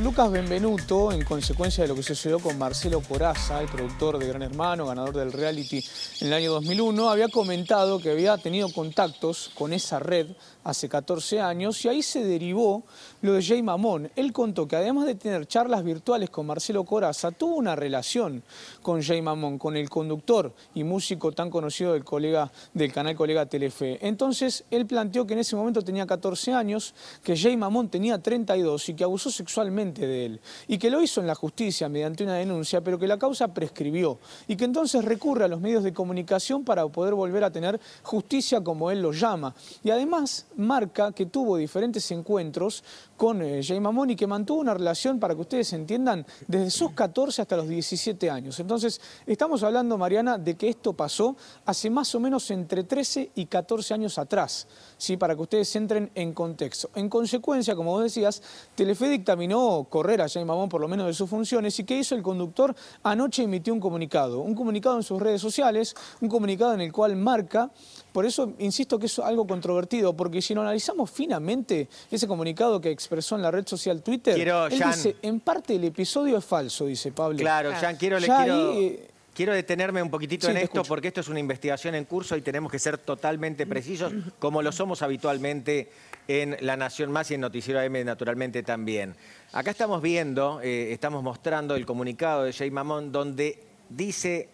Lucas Benvenuto, en consecuencia de lo que sucedió con Marcelo Coraza, el productor de Gran Hermano, ganador del reality en el año 2001, había comentado que había tenido contactos con esa red hace 14 años, y ahí se derivó lo de Jay Mamón. Él contó que además de tener charlas virtuales con Marcelo Coraza, tuvo una relación con Jay Mamón, con el conductor y músico tan conocido del, colega, del canal Colega Telefe. Entonces, él planteó que en ese momento tenía 14 años, que Jay Mamón tenía 32 y que abusó sexualmente de él, y que lo hizo en la justicia mediante una denuncia, pero que la causa prescribió, y que entonces recurre a los medios de comunicación para poder volver a tener justicia como él lo llama. Y además marca que tuvo diferentes encuentros con eh, Jay Mamón y que mantuvo una relación, para que ustedes entiendan, desde sus 14 hasta los 17 años. Entonces, estamos hablando, Mariana, de que esto pasó hace más o menos entre 13 y 14 años atrás, ¿sí? para que ustedes entren en contexto. En consecuencia, como vos decías, Telefe dictaminó correr a Jay Mamón, por lo menos de sus funciones, y que hizo el conductor? Anoche emitió un comunicado, un comunicado en sus redes sociales, un comunicado en el cual marca, por eso insisto que es algo controvertido, porque si no analizamos finamente, ese comunicado que expresa expresó en la red social Twitter, él dice, en parte el episodio es falso, dice Pablo. Claro, Jan, quiero, eh, quiero... detenerme un poquitito en esto porque esto es una investigación en curso y tenemos que ser totalmente precisos, como lo somos habitualmente en La Nación Más y en Noticiero AM naturalmente también. Acá estamos viendo, eh, estamos mostrando el comunicado de Jay Mamón donde dice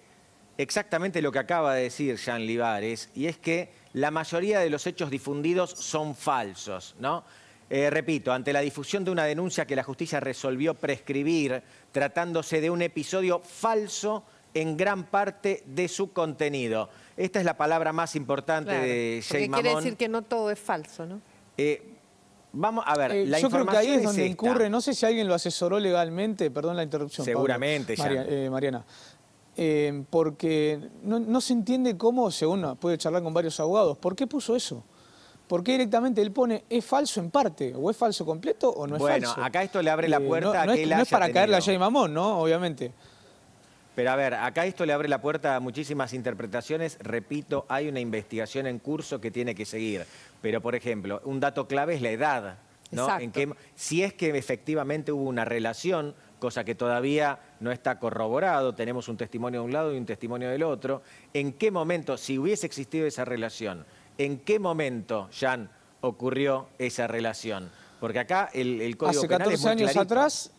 exactamente lo que acaba de decir Jean Livares y es que la mayoría de los hechos difundidos son falsos, ¿no? Eh, repito, ante la difusión de una denuncia que la justicia resolvió prescribir, tratándose de un episodio falso en gran parte de su contenido. Esta es la palabra más importante de Jay Mamón. quiere decir que no todo es falso, ¿no? Eh, vamos a ver, eh, la Yo creo que ahí es, donde incurre, no sé si alguien lo asesoró legalmente, perdón la interrupción. Seguramente, Mariana. porque no, no, se entiende cómo, según puede charlar con varios abogados, ¿por qué puso eso? ¿por qué directamente él pone es falso en parte? ¿O es falso completo o no es falso? Bueno, acá esto le abre la eh, puerta a que es, No es para caerle a Jay Mamón, ¿no? Obviamente. Pero a ver, acá esto le abre la puerta a muchísimas interpretaciones. Repito, hay una investigación en curso que tiene que seguir. Pero, por ejemplo, un dato clave es la edad. ¿no? si es que efectivamente hubo una relación, cosa que todavía no está corroborado, tenemos un testimonio de un lado y un testimonio del otro, ¿en qué momento, si hubiese existido esa relación, en qué momento, Jan, ocurrió esa relación. Porque acá el, Código Hace 14 es muy años atrás,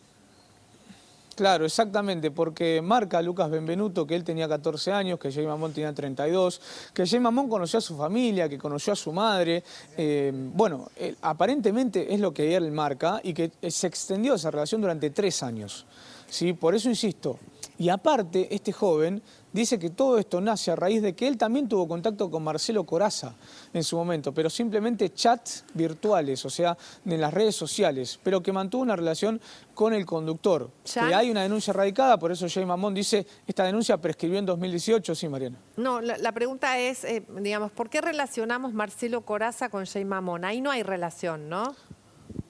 claro, exactamente, porque marca Lucas Benvenuto que él tenía 14 años, que Jay Mamón tenía 32, que Jay Mamón conoció a su familia, que conoció a su madre. Eh, bueno, aparentemente es lo que él marca y que eh, se extendió esa relación durante tres años. ¿sí? Por eso insisto, y aparte, este joven dice que todo esto nace a raíz de que él también tuvo contacto con Marcelo Coraza en su momento, pero simplemente chats virtuales, o sea, en las redes sociales, pero que mantuvo una relación con el conductor. hay una denuncia radicada, por eso Jay Mamón dice, esta denuncia prescribió en 2018, sí, Mariana. No, la, pregunta es, eh, digamos, ¿por qué relacionamos Marcelo Coraza con Jay Mamón? Ahí no hay relación, ¿no?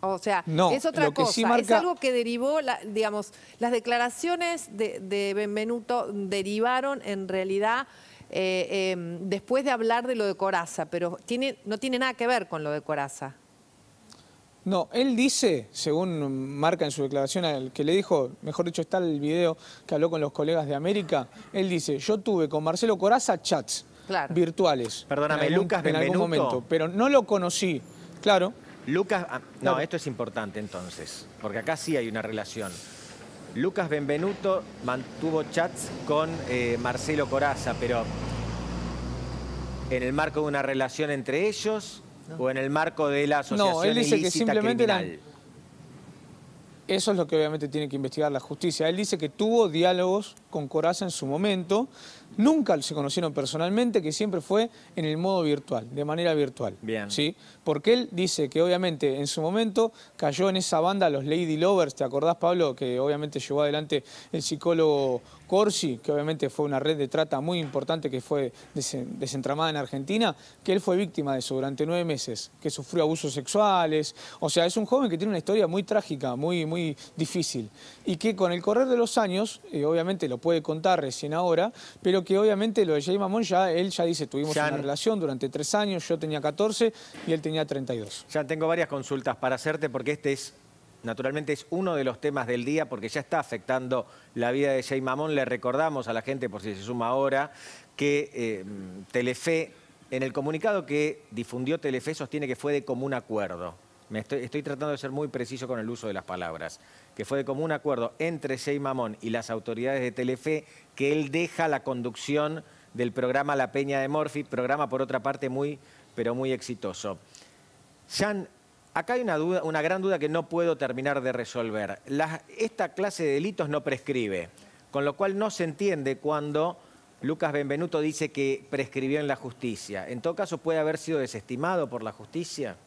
O sea, es otra cosa. Es algo que derivó, la, digamos, las declaraciones de, de Benvenuto derivaron en realidad eh, em, después de hablar de lo de Coraza, pero tiene, no tiene nada que ver con lo de Coraza. No, él dice, según marca en su declaración al que le dijo, mejor dicho, está el video que habló con los colegas de América, él dice, yo tuve con Marcelo Coraza chats virtuales. Perdóname, Lucas en algún momento, pero no lo conocí, claro. Lucas, ah, no, esto es importante entonces, porque acá sí hay una relación. Lucas Benvenuto mantuvo chats con eh, Marcelo Coraza, pero ¿en el marco de una relación entre ellos o en el marco de la asociación ilícita que simplemente eso es lo que obviamente tiene que investigar la justicia. Él dice que tuvo diálogos con Coraza en su momento, nunca se conocieron personalmente, que siempre fue en el modo virtual, de manera virtual. Bien. ¿sí? Porque él dice que obviamente en su momento cayó en esa banda los Lady Lovers, ¿te acordás Pablo? Que obviamente llevó adelante el psicólogo Corsi, que obviamente fue una red de trata muy importante que fue desentramada en Argentina, que él fue víctima de eso durante nueve meses, que sufrió abusos sexuales. O sea, es un joven que tiene una historia muy trágica, muy, muy difícil. Y que con el correr de los años, eh, obviamente lo puede contar recién ahora, pero que obviamente lo de Jay Mamón ya, él ya dice, tuvimos una relación durante tres años, yo tenía 14 y él tenía 32. Ya tengo varias consultas para hacerte porque este es naturalmente es uno de los temas del día porque ya está afectando la vida de Jay Mamón. Le recordamos a la gente, por si se suma ahora, que eh, Telefe, en el comunicado que difundió Telefe, sostiene que fue de común acuerdo estoy, tratando de ser muy preciso con el uso de las palabras, que fue de común acuerdo entre Sey Mamón y las autoridades de Telefe que él deja la conducción del programa La Peña de Morphy, programa por otra parte muy, pero muy exitoso. Jan, acá hay una, gran duda que no puedo terminar de resolver. esta clase de delitos no prescribe, con lo cual no se entiende cuando... Lucas Benvenuto dice que prescribió en la justicia. ¿En todo caso puede haber sido desestimado por la justicia?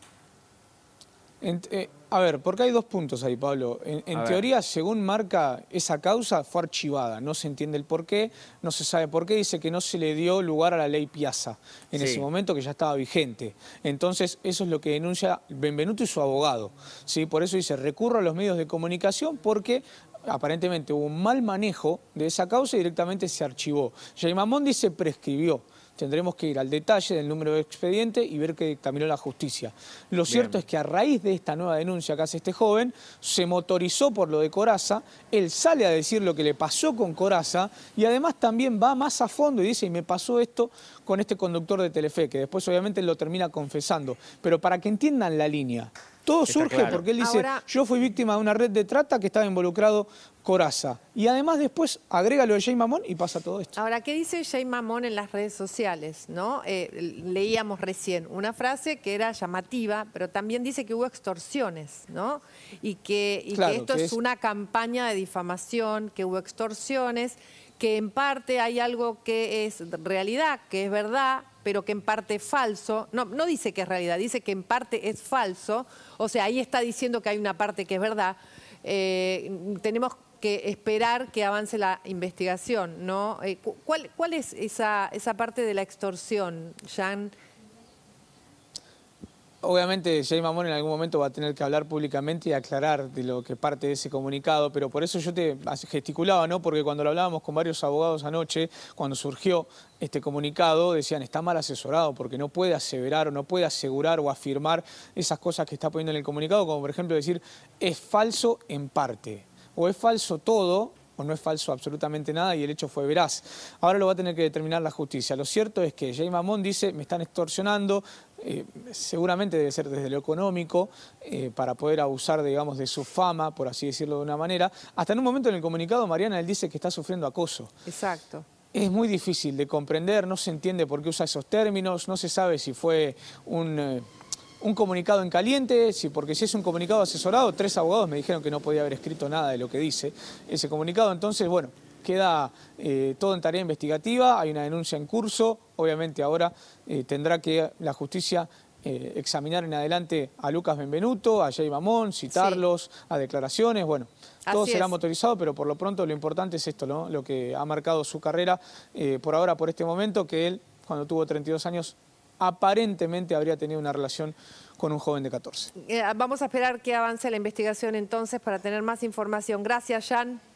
Eh, a ver, porque hay dos puntos ahí, Pablo. En, teoría, según marca, esa causa fue archivada. No se entiende el por qué, no se sabe por qué. Dice que no se le dio lugar a la ley Piazza en ese momento que ya estaba vigente. Entonces, eso es lo que denuncia Benvenuto y su abogado. ¿sí? Por eso dice, recurro a los medios de comunicación porque aparentemente hubo un mal manejo de esa causa y directamente se archivó. Jaimamondi dice prescribió tendremos que ir al detalle del número de expediente y ver qué dictaminó la justicia. Lo cierto es que a raíz de esta nueva denuncia que hace este joven, se motorizó por lo de Coraza, él sale a decir lo que le pasó con Coraza y además también va más a fondo y dice, y me pasó esto con este conductor de Telefe, que después obviamente lo termina confesando. Pero para que entiendan la línea, todo surge porque él dice, yo fui víctima de una red de trata que estaba involucrado Coraza. Y además después agrega lo de Jay Mamón y pasa todo esto. Ahora, ¿qué dice Jay Mamón en las redes sociales? ¿no? Eh, leíamos recién una frase que era llamativa, pero también dice que hubo extorsiones, ¿no? Y que, esto es una campaña de difamación, que hubo extorsiones, que en parte hay algo que es realidad, que es verdad, pero que en parte es falso. No, no dice que es realidad, dice que en parte es falso. O sea, ahí está diciendo que hay una parte que es verdad. Eh, tenemos que esperar que avance la investigación, ¿no? Eh, ¿cuál, ¿Cuál, es esa, esa parte de la extorsión, Jan? Obviamente Jay Mamón en algún momento va a tener que hablar públicamente y aclarar de lo que parte de ese comunicado, pero por eso yo te gesticulaba, ¿no? Porque cuando lo hablábamos con varios abogados anoche, cuando surgió este comunicado, decían, está mal asesorado porque no puede aseverar o no puede asegurar o afirmar esas cosas que está poniendo en el comunicado, como por ejemplo decir, es falso en parte o es falso todo o no es falso absolutamente nada y el hecho fue veraz. Ahora lo va a tener que determinar la justicia. Lo cierto es que Jay Mamón dice, me están extorsionando, eh, seguramente debe ser desde lo económico, eh, para poder abusar, digamos, de su fama, por así decirlo de una manera. Hasta en un momento en el comunicado, Mariana, él dice que está sufriendo acoso. Exacto. Es muy difícil de comprender, no se entiende por qué usa esos términos, no se sabe si fue un... Eh, un comunicado en caliente, porque si es un comunicado asesorado, tres abogados me dijeron que no podía haber escrito nada de lo que dice ese comunicado. Entonces, bueno, queda eh, todo en tarea investigativa, hay una denuncia en curso, obviamente ahora eh, tendrá que la justicia eh, examinar en adelante a Lucas Benvenuto, a Jay Mamón, citarlos a declaraciones, bueno, todo será motorizado, pero por lo pronto lo importante es esto, ¿no? lo que ha marcado su carrera por ahora, por este momento, que él, cuando tuvo 32 años, aparentemente habría tenido una relación con un joven de 14. Eh, vamos a esperar que avance la investigación entonces para tener más información. Gracias, Jan.